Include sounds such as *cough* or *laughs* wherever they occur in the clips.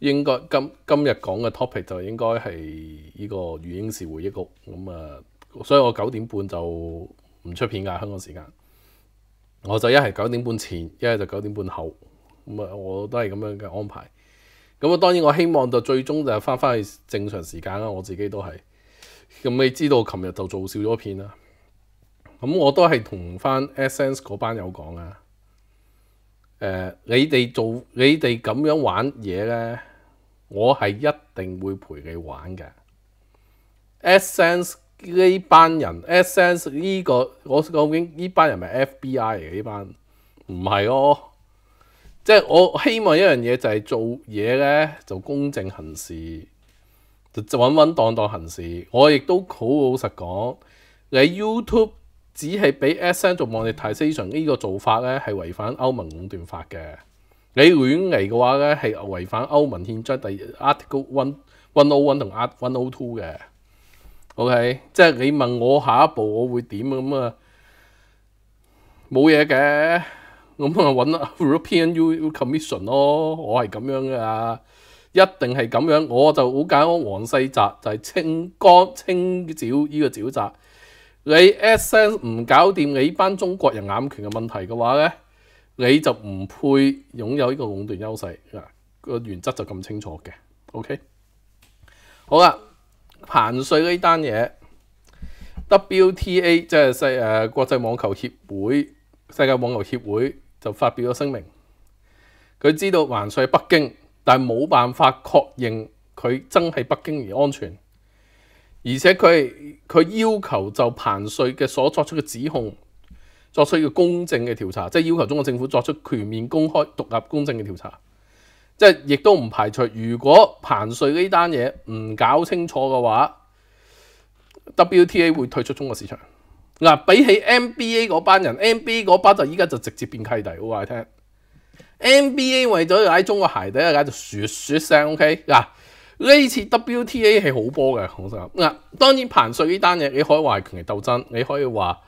應該今今日講嘅 topic 就應該係呢個語英事回憶局咁啊，所以我九點半就唔出片㗎，香港時間，我就一係九點半前，一係就九點半後，咁啊我都係咁樣嘅安排。咁啊當然我希望就最終就翻返去正常時間啦，我自己都係。咁你知道琴日就做少咗片啦，咁我都係同翻 Essence 嗰班友講啊，誒你哋做你哋咁樣玩嘢咧。我係一定會陪你玩嘅。Essence 呢班人，Essence 呢個，我究竟呢班人係 FBI 嚟嘅呢班？唔係咯，即係我希望一樣嘢就係做嘢呢，就公正行事，就穩穩當當行事。我亦都好老實講，你 YouTube 只係俾 Essence 做 monetisation 呢個做法呢係違反歐盟壟斷法嘅。你亂嚟嘅話咧，係違反歐盟現章第 Article One One O One 同 a r t One O Two 嘅。OK，即係你問我下一步我會點咁啊？冇嘢嘅，咁啊揾 European Commission 咯，我係咁樣噶，一定係咁樣。我就好簡單，黃世澤就係清乾清剿呢個沼澤。你 S N 唔搞掂你班中國人眼權嘅問題嘅話咧？你就唔配拥有呢个垄断优势，个原则就咁清楚嘅。OK，好啦，彭帅呢单嘢，WTA 即系世诶国际网球协会、世界网球协会就发表咗声明，佢知道彭帅北京，但冇办法确认佢真系北京而安全，而且佢佢要求就彭帅嘅所作出嘅指控。作出一個公正嘅調查，即係要求中國政府作出全面公開、獨立、公正嘅調查。即係亦都唔排除，如果彭瑞呢單嘢唔搞清楚嘅話，WTA 會退出中國市場。嗱，比起 NBA 嗰班人，NBA 嗰班就依家就直接變契弟。我話你聽，NBA 為咗喺中國鞋，底，而家就雪雪聲。OK 嗱，呢次 WTA 係好波嘅，我想嗱，當然彭瑞呢單嘢，你可以話權力鬥爭，你可以話。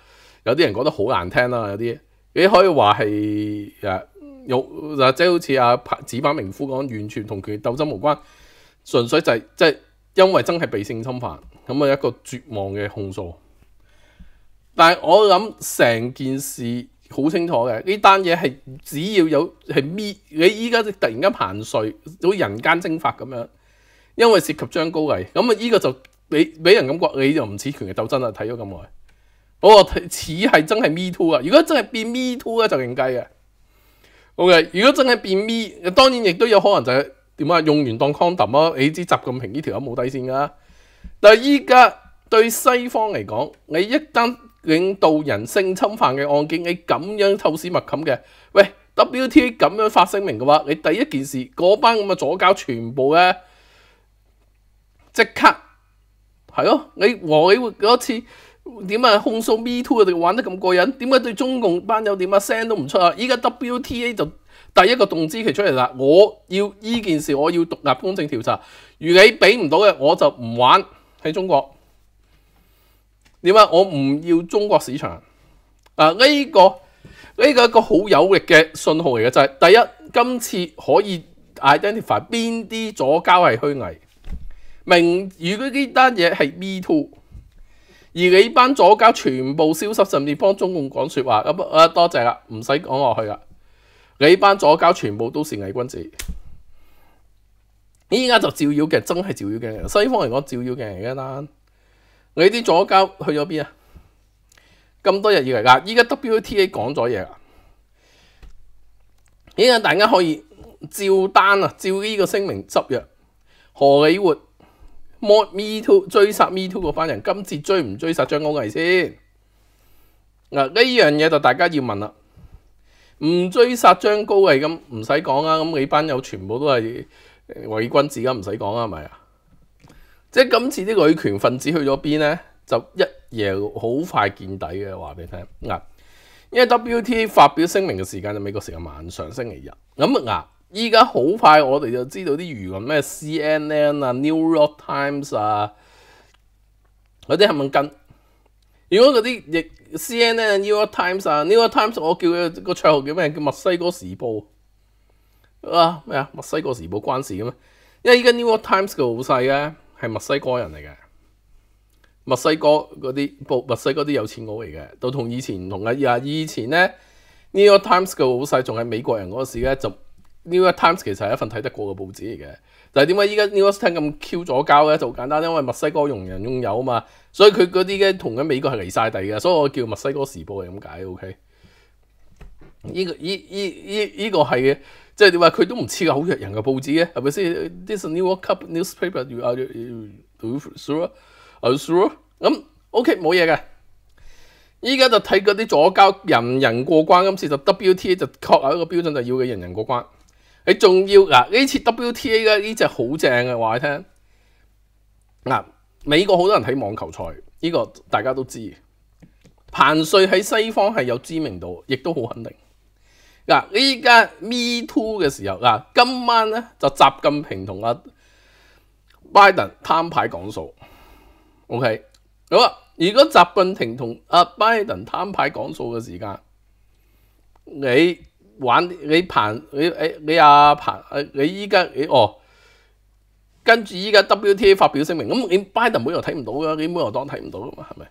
有啲人觉得好难听啦，有啲你可以话系诶，有即系好似阿子版明夫讲，完全同权斗争无关，纯粹就系即系因为真系被性侵犯，咁啊一个绝望嘅控诉。但系我谂成件事好清楚嘅，呢单嘢系只要有系咪你依家突然间彭碎，好似人间蒸发咁样，因为涉及张高丽，咁啊呢个就俾俾人感觉你就唔似权力斗争啦，睇咗咁耐。我個似系真系 me too 啊！如果真系变 me too 咧，就劲计嘅。O K，如果真系变 me，当然亦都有可能就点啊？用完当 condom 啊！你知习近平呢条友冇底线噶但系依家对西方嚟讲，你一单领导人性侵犯嘅案件，你咁样透视密冚嘅，喂 W T A 咁样发声明嘅话，你第一件事嗰班咁嘅左胶全部咧，即刻系咯，你和你嗰次。点啊控诉 Me Too 啊，玩得咁过瘾，点解对中共班友点啊声都唔出啊？依家 WTA 就第一个动资期出嚟啦，我要呢件事，我要独立公正调查。如你俾唔到嘅，我就唔玩喺中国。点啊？我唔要中国市场。啊，呢个呢个一个好有力嘅信号嚟嘅，就系第一，今次可以 identify 边啲左交系虚伪。明如果呢单嘢系 Me Too。而你班左交全部消失，甚至帮中共讲说话咁啊！多谢啦，唔使讲落去啦。你班左交全部都是伪君子，依家就照妖镜，真系照妖嘅。西方嚟讲造谣嘅，但你啲左交去咗边啊？咁多日以嚟噶，依家 WTA 讲咗嘢啦，依家大家可以照单啊，照呢个声明执约何里活。追杀 MeToo 嗰班人，今次追唔追杀张高毅先？嗱呢样嘢就大家要问啦。唔追杀张高毅咁唔使讲啦，咁你班友全部都系伪君子啊，唔使讲啦，系咪啊？即系今次啲女权分子去咗边呢？就一夜好快见底嘅，话俾你听。嗱，因为 WTA 发表声明嘅时间就美国成日晚上星期日，咁啊。依家好快，我哋就知道啲如咁咩 C N N 啊、New York Times 啊嗰啲系咪跟？如果嗰啲亦 C N N New York Times 啊、New York Times，我叫個個菜號叫咩？叫墨西哥時報啊？咩啊？墨西哥時報關事嘅咩？因為依家 New York Times 嘅好細嘅，係墨西哥人嚟嘅。墨西哥嗰啲報，墨西哥啲有錢佬嚟嘅，都同以前唔同啊。而以前咧 New York Times 嘅好細，仲係美國人嗰時咧就。New York Times 其實係一份睇得過嘅報紙嚟嘅，但係點解依家 New York Times 咁 Q 咗交咧？就好簡單，因為墨西哥用人用有啊嘛，所以佢嗰啲嘅同緊美國係離晒地嘅，所以我叫墨西哥時報係咁解。OK，依個依依依依個係嘅，即係點話佢都唔似個好人嘅報紙嘅係咪先？This New York Cup Newspaper，you are you through？Are through？咁 OK 冇嘢嘅。依家就睇嗰啲左交人人過關今次就 W T A 就確有一個標準，就要嘅人人過關。你仲要嗱呢次 WTA 咧呢只好正嘅话你听嗱美国好多人睇网球赛呢个大家都知彭帅喺西方系有知名度，亦都好肯定嗱呢家 Me Too 嘅时候嗱今晚咧就习近平同阿拜登摊牌讲数，OK 好如果习近平同阿拜登摊牌讲数嘅时间，你。玩你彭你诶你阿彭诶你依家你哦跟住依家 WTA 發表聲明，咁你拜登冇又睇唔到噶，你冇又當睇唔到噶嘛，係咪？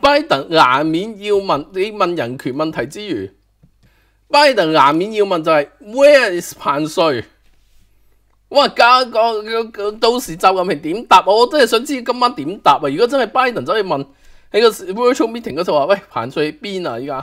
拜登難免要問你問人權問題之餘，拜登難免要問就係 Where is 彭帥？哇！家個個個都是周國平點答？我真係想知今晚點答啊！如果真係拜登走去問喺個 v i r t u a l Meeting 嗰度話，喂，彭帥喺邊啊？依家。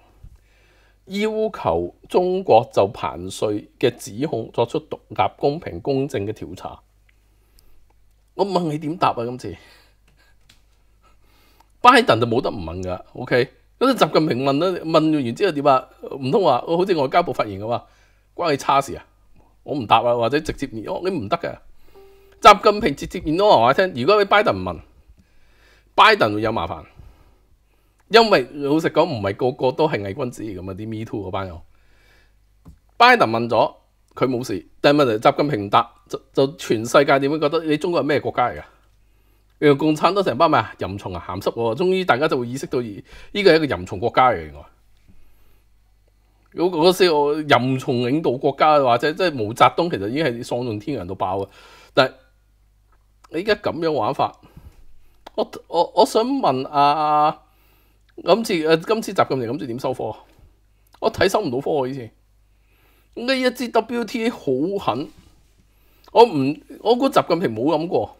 要求中国就彭碎嘅指控作出独立、公平、公正嘅调查，我问你点答啊？今次拜登就冇得唔问噶，OK？嗰啲习近平问啦，问完之后点啊？唔通话好似外交部发言嘅话，关你叉事啊？我唔答啊，或者直接面哦，你唔得嘅。习近平直接面話话听。如果你拜登唔问，拜登会有麻烦。因為老實講，唔係個個都係偽君子咁啊！啲 Me Too 嗰班友，拜登問咗佢冇事，但係問題習近平答，就就全世界點樣覺得你中國係咩國家嚟啊？共產都成班咪淫蟲啊，鹹濕喎！終於大家就會意識到，呢個係一個淫蟲國家嚟嘅。如果嗰時我淫蟲領導國家或者即係毛澤東，其實已經係喪盡天人到爆啊！但係你而家咁樣玩法，我我我想問啊～咁次誒，今次習近平今次點收科？我睇收唔到科嘅意思。呢一支 WTA 好狠，我唔我估習近平冇谂過。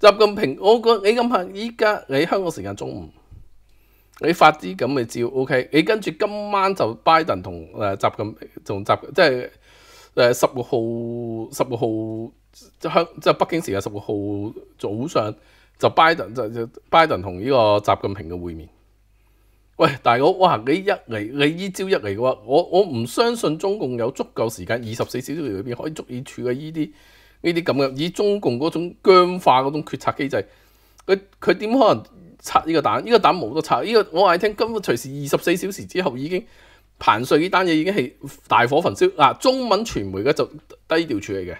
習近平，我覺你咁下，依家你香港時間中午，你發啲咁嘅招 OK，你跟住今晚就拜登同诶習近仲习即係诶十六號十六號香即係北京时间十六號早上就拜登就就拜登同呢個習近平嘅會面。喂，大佬，哇！你一嚟，你依招一嚟嘅话，我我唔相信中共有足够时间，二十四小时里边可以足以处理呢啲呢啲咁嘅。以中共嗰种僵化嗰种决策机制，佢佢点可能拆呢个蛋？呢个蛋冇得拆。呢个我话你听，根本随时二十四小时之后已经彭碎呢单嘢，已经系大火焚烧。啊，中文传媒嘅就低调处理嘅，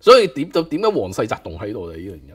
所以点就点解黄世泽动喺度嘅呢个原因。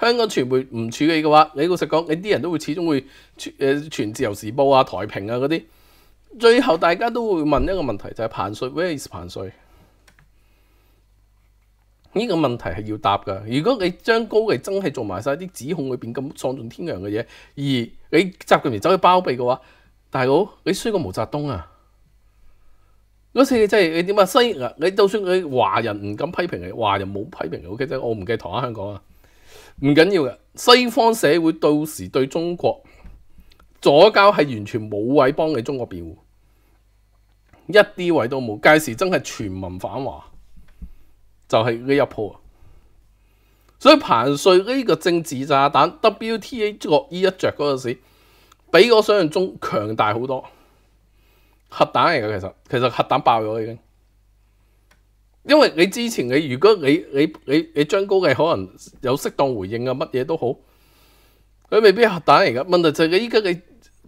香港傳媒唔處理嘅話，你老實講，你啲人都會始終會誒全自由時報啊、台評啊嗰啲，最後大家都會問一個問題，就係彭帥 where is 彭帥呢個問題係要答噶。如果你將高嘅爭係做埋曬啲指控裏變咁喪盡天良嘅嘢，而你習近平走去包庇嘅話，大佬你衰過毛澤東啊？嗰次真係你點啊西啊？你就算你華人唔敢批評你，華人冇批評你 OK 啫，我唔計台灣香港啊。唔紧要嘅，西方社会到时对中国左交系完全冇位帮你中国辩护，一啲位都冇。届时真系全民反华，就系呢一铺啊！所以彭碎呢个政治炸弹 W T A 作衣一着嗰阵时，比我想象中强大好多。核弹嚟嘅其实其实核弹爆咗已经。因为你之前你如果你你你你张高丽可能有适当回应啊乜嘢都好，佢未必核弹嚟噶。问题就系依家你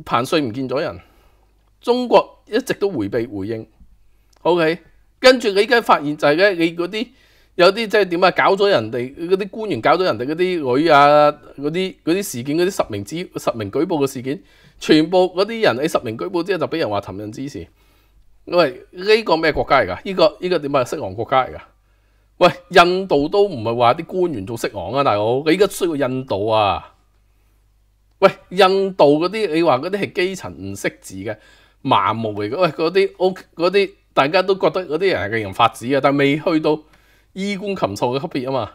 彭帅唔见咗人，中国一直都回避回应。OK，跟住你依家发现就系咧，你嗰啲有啲即系点啊，搞咗人哋嗰啲官员，搞咗人哋嗰啲女啊，嗰啲啲事件嗰啲實名指十名举报嘅事件，全部嗰啲人喺實名举报之后就俾人话寻衅滋事。喂，呢个咩国家嚟噶？呢个呢个点啊？色狼国家嚟噶？喂，印度都唔系话啲官员做色狼啊，大佬。你而家去过印度啊？喂，印度嗰啲你话嗰啲系基层唔识字嘅麻木嚟嘅，喂嗰啲 O 嗰啲，大家都觉得嗰啲人系令人发指啊，但系未去到衣冠禽兽嘅级别啊嘛，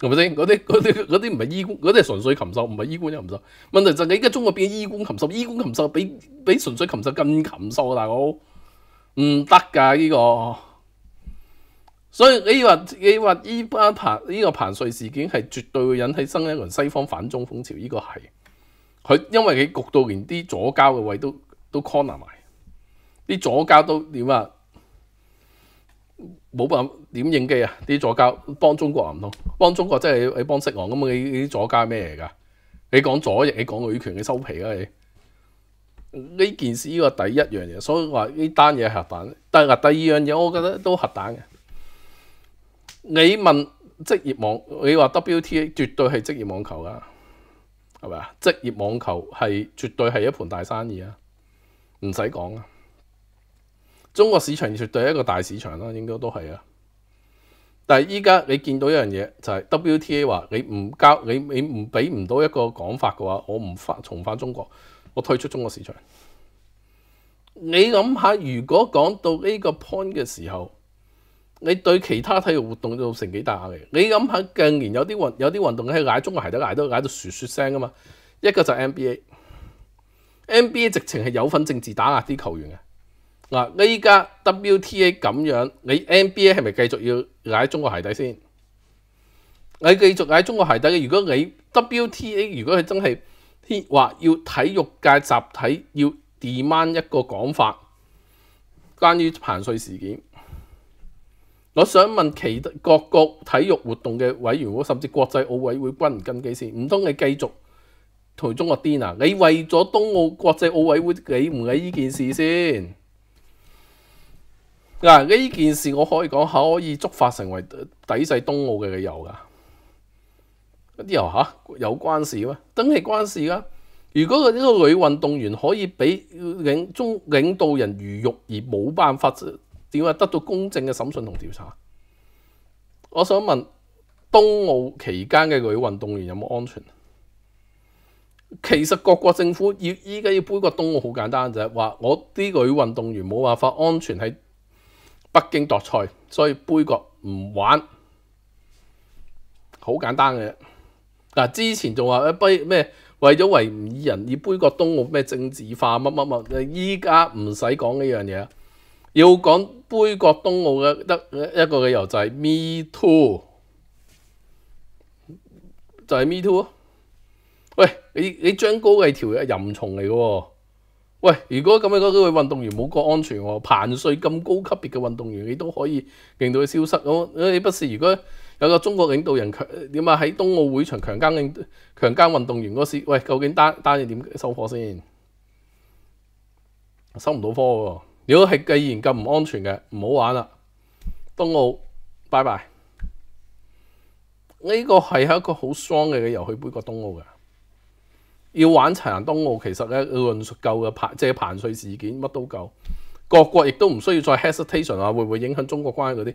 系咪先？嗰啲嗰啲嗰啲唔系衣冠，嗰啲系纯粹禽兽，唔系衣冠又禽兽。问题就你而家中国变衣冠禽兽，衣冠禽兽比比纯粹禽兽更禽兽啊，大佬。唔得噶呢個，所以你話你话依班彭呢個彭瑞事件係絕對會引起新一個西方反中風潮，呢個係佢因為佢焗到連啲左膠嘅位都都 c o r n e r 埋，啲左膠都點啊冇辦法點應機啊！啲左膠幫中國唔通幫中國真係你幫色狼咁啊！你啲左膠咩嚟噶？你講左翼，你講女權，你收皮啦你！呢件事呢个第一样嘢，所以话呢单嘢核弹。但系第二样嘢，我觉得都核弹嘅。你问职业网，你话 WTA 绝对系职业网球啦，系咪啊？职业网球系绝对系一盘大生意啊，唔使讲啊。中国市场绝对系一个大市场啦，应该都系啊。但系依家你见到一样嘢就系 WTA 话你唔交，你你唔俾唔到一个讲法嘅话，我唔翻重返中国。我退出中國市場。你諗下，如果講到呢個 point 嘅時候，你對其他體育活動造成幾大壓力？你諗下，近年有啲運有啲運動喺踩中國鞋底，踩到踩到雪雪聲噶嘛？一個就 NBA，NBA 直情係有份政治打壓啲球員嘅。嗱，依家 WTA 咁樣，你 NBA 係咪繼續要踩中國鞋底先？你繼續踩中國鞋底嘅，如果你 WTA 如果係真係，话要体育界集体要 demand 一个讲法，关于彭碎事件，我想问其各国体育活动嘅委员会，甚至国际奥委会跟唔跟机先？唔通你继续同中国癫啊？你为咗東奥国际奥委会理唔理呢件事先？嗱呢件事我可以讲，可以触发成为抵制東奥嘅理由噶。嗰啲又嚇有關事咩？等係關事噶。如果個呢個女運動員可以俾領中領導人如玉而冇辦法，點啊得到公正嘅審訊同調查？我想問東澳期間嘅女運動員有冇安全？其實各國政府要依家要杯個東澳好簡單，就係話我啲女運動員冇辦法安全喺北京奪賽，所以杯個唔玩，好簡單嘅。嗱，之前仲話誒杯咩？為咗維唔以人而杯國東澳咩政治化乜乜乜？依家唔使講呢樣嘢，要講杯國東澳嘅得一個理由就係 Me Too，就係 Me Too。喂，你你張高貴條任淫蟲嚟嘅喎？喂，如果咁樣嗰個運動員冇過安全喎，彭帥咁高級別嘅運動員，你都可以令到佢消失咁，你不是如果？有个中国领导人点啊？喺冬奥会场强奸、强奸运动员嗰时，喂，究竟单单嘢点收貨先？收唔到科喎！如果系既然咁唔安全嘅，唔好玩啦。冬奥拜拜！呢个系一个好爽嘅游戲杯个冬奥嘅。要玩残奥，其实咧论述够嘅即系彭碎事件乜都够。各国亦都唔需要再 hesitation 啊，会唔会影响中国关嗰啲？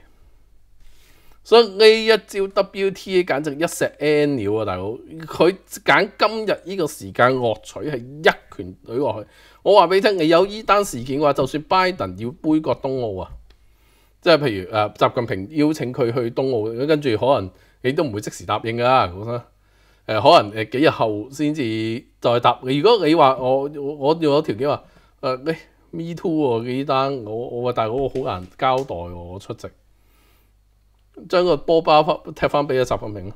所以呢一招 WTA 简直一石 N 鸟啊，大佬！佢拣今日呢个时间恶取系一拳怼落去。我话俾你听，你有呢单事件嘅话，就算拜登要杯葛东澳啊，即系譬如诶习近平邀请佢去东澳，跟住可能你都唔会即时答应噶。咁得诶可能诶几日后先至再答。如果你话我我我有条件话诶 me too 啊，呢单我我话大佬我好难交代我出席。將個波包踢翻俾阿習近平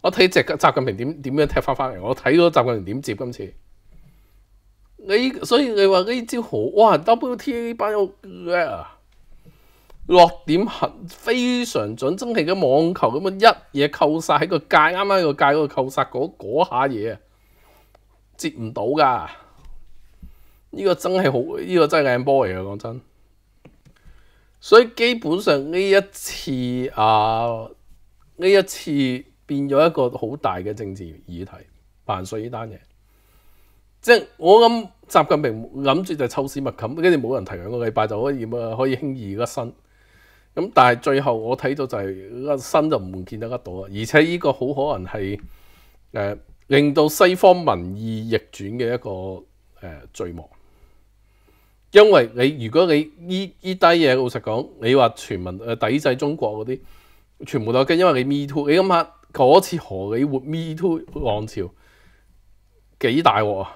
我睇只習近平點點樣踢翻翻嚟，我睇到習近平點接今次。你所以你話呢招好哇？WTA 呢班有叻啊！落點很非常準，真係嘅網球咁啊，一嘢扣曬喺個界，啱啱個界嗰個扣曬嗰嗰下嘢，接唔到噶。呢個真係好，呢個真係靚 b o 嚟噶，講真。所以基本上呢一次啊呢一次变咗一个好大嘅政治议题办衰呢单嘢，即系我谂习近平谂住就抽丝剥冚，跟住冇人提两个礼拜就可以啊，可以轻易甩身。咁但系最后我睇到就系一身就唔见得得到啊，而且呢个好可能系诶令到西方民意逆转嘅一个诶序幕。因為你如果你依依低嘢，老實講，你話全民誒抵制中國嗰啲，全部都跟。因為你 Me Too，你諗下嗰次荷里活 Me Too 浪潮幾大喎？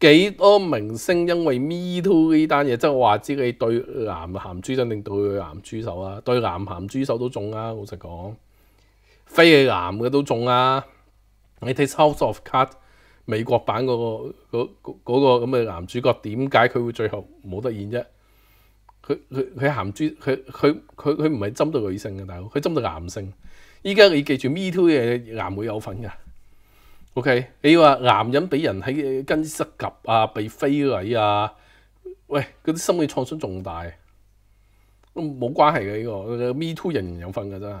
幾多明星因為 Me Too 呢單嘢，即係話知你對男鹹豬，真定對男豬手啊？對男鹹豬手都中啊！老實講，非男嘅都中啊你睇 s House of c a r d 美國版嗰個嗰嗰個咁嘅男主角點解佢會最後冇得演啫？佢佢佢鹹豬佢佢佢佢唔係針對女性嘅大佬，佢針對男性。依家你記住，Me Too 嘅男會有份㗎。OK，你話男人俾人喺跟失及啊，被非禮啊，喂，嗰啲心理創傷仲大，冇關係嘅呢個。Me Too 人人有份㗎，真係。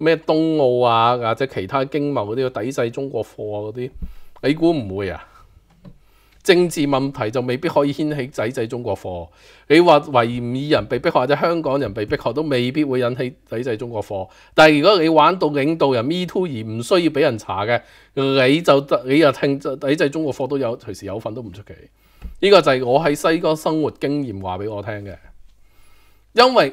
咩東澳啊，或者其他經貿嗰啲抵制中國貨啊嗰啲，你估唔會啊？政治問題就未必可以掀起抵制中國貨。你話維吾爾人被逼害，或者香港人被逼害，都未必會引起抵制中國貨。但係如果你玩到領導人 me too 而唔需要俾人查嘅，你就得你又聽抵制中國貨都有隨時有份都唔出奇。呢個就係我喺西哥生活經驗話俾我聽嘅，因為。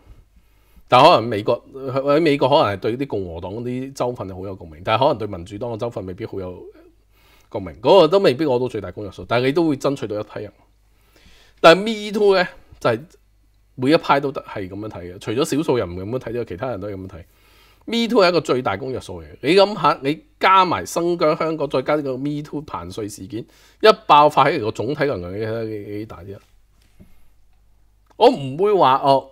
但可能美國喺美國可能係對啲共和黨啲州份好有共鳴，但可能對民主黨嘅州份未必好有共鳴。嗰個都未必攞到最大公約數，但你都會爭取到一批人。但係 Me Too 咧就係每一派都得係咁樣睇嘅，除咗少數人咁樣睇之外，其他人都係咁樣睇。Me Too 係一個最大公約數嚟嘅。你諗下，你加埋新疆香港，再加呢個 Me Too 彭碎事件一爆發起嚟，個總體能量幾大啲啊？我唔會話哦。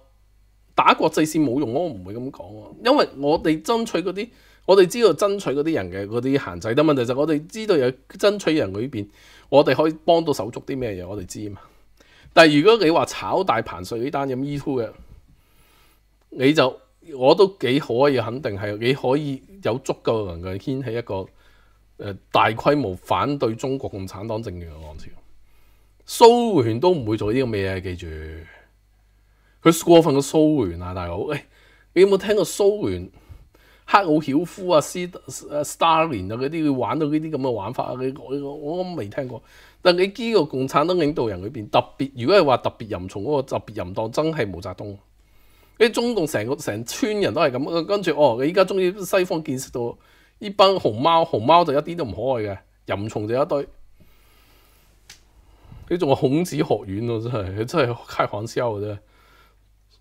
打國際線冇用咯，我唔會咁講喎，因為我哋爭取嗰啲，我哋知道爭取嗰啲人嘅嗰啲限制。但問題就我哋知道有爭取人裏邊，我哋可以幫到手足啲咩嘢，我哋知嘛。但係如果你話炒大彭帥呢單咁 E two 嘅，你就我都幾可以肯定係你可以有足夠能夠掀起一個誒大規模反對中國共產黨政權嘅浪潮。蘇聯都唔會做呢個嘢，記住。佢過分嘅蘇聯啊，大佬！誒，你有冇聽過蘇聯、克魯曉夫啊、斯誒斯大林啊嗰啲？佢玩到呢啲咁嘅玩法啊！你我我未聽過。但你呢個共產黨領導人裏邊，特別如果係話特別淫蟲嗰個特別淫盜，真係毛澤東。你中共成個成村人都係咁跟住哦，你依家中意西方見識到呢班熊貓，熊貓就一啲都唔可愛嘅，淫蟲就一堆。你仲話孔子學院啊，真係真係開玩笑嘅真係。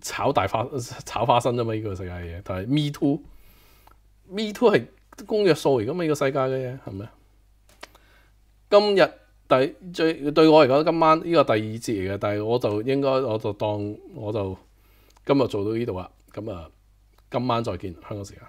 炒大花 *laughs* 炒花生啫嘛，呢個世界嘅嘢，但係 Me Too，Me Too 係公約數嚟噶嘛，呢個世界嘅嘢係咪今日第最對我嚟講，今晚呢個第二節嚟嘅，但係我就應該我就當我就今日做到呢度啦，咁啊今晚再見，香港時間。